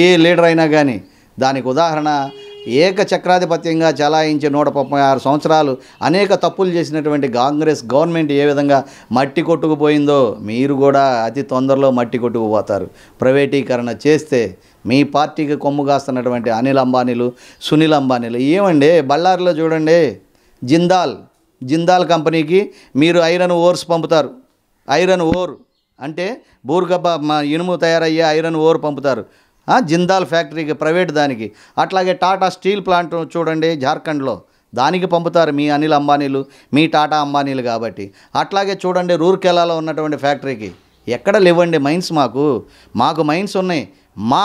ఏ leader అయినా కానీ దానికి ఉదాహరణ ఏక చక్రాధిపత్యంగా చలాయించి నూట ముప్పై ఆరు సంవత్సరాలు అనేక తప్పులు చేసినటువంటి కాంగ్రెస్ గవర్నమెంట్ ఏ విధంగా మట్టి కొట్టుకుపోయిందో మీరు కూడా అతి తొందరలో మట్టి కొట్టుకుపోతారు ప్రైవేటీకరణ చేస్తే మీ పార్టీకి కొమ్ము కాస్తున్నటువంటి అనిల్ అంబానీలు సునీల్ అంబానీలు ఏమండి బళ్ళారిలో చూడండి జిందాల్ జిందాల్ కంపెనీకి మీరు ఐరన్ ఓర్స్ పంపుతారు ఐరన్ ఓర్ అంటే బూర్గబ్బ ఇనుము తయారయ్యే ఐరన్ ఓర్ పంపుతారు జిందాల్ ఫ్యాక్టరీకి ప్రైవేట్ దానికి అట్లాగే టాటా స్టీల్ ప్లాంట్ చూడండి జార్ఖండ్లో దానికి పంపుతారు మీ అనిల్ అంబానీలు మీ టాటా అంబానీలు కాబట్టి అట్లాగే చూడండి రూర్కెలాలో ఉన్నటువంటి ఫ్యాక్టరీకి ఎక్కడ లేవండి మైన్స్ మాకు మాకు మైన్స్ ఉన్నాయి మా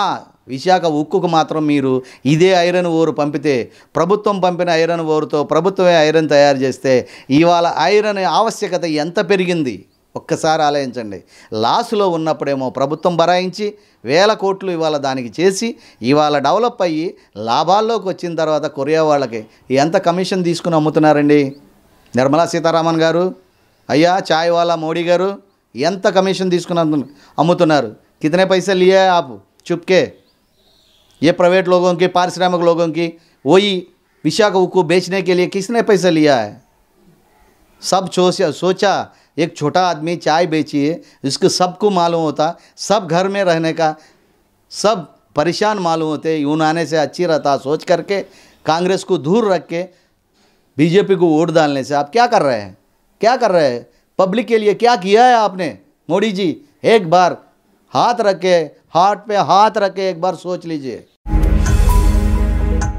విశాఖ ఉక్కుకు మాత్రం మీరు ఇదే ఐరన్ ఓరు పంపితే ప్రభుత్వం పంపిన ఐరన్ ఓరుతో ప్రభుత్వమే ఐరన్ తయారు చేస్తే ఇవాళ ఐరన్ ఆవశ్యకత ఎంత పెరిగింది ఒక్కసారి ఆలోచించండి లాస్లో ఉన్నప్పుడేమో ప్రభుత్వం బరాయించి వేల కోట్లు ఇవాళ దానికి చేసి ఇవాళ డెవలప్ అయ్యి లాభాల్లోకి వచ్చిన తర్వాత కొరియా వాళ్ళకి ఎంత కమిషన్ తీసుకుని అమ్ముతున్నారండి నిర్మలా సీతారామన్ గారు అయ్యా చాయ్ వాలా మోడీ గారు ఎంత కమిషన్ తీసుకుని అమ్ముతున్నారు కితనే పైసలు ఇయ్యా ఆపు చుప్కే ఏ ప్రైవేట్ లోగంకి పారిశ్రామిక లోగంకి ఓయి విశాఖ ఉక్కు బేచనే కే లియే పైసలు ఇయ్యా సబ్ सोचा సోచా एक छोटा आदमी चाय बेचिए जिसको सबको मालूम होता सब घर में रहने का सब परेशान मालूम होते यून आने से अच्छी रहता सोच करके कांग्रेस को दूर रख के बीजेपी को वोट डालने से आप क्या कर रहे हैं क्या कर रहे हैं पब्लिक के लिए क्या किया है आपने मोदी जी एक बार हाथ रखे हाथ पे हाथ रखे एक बार सोच लीजिए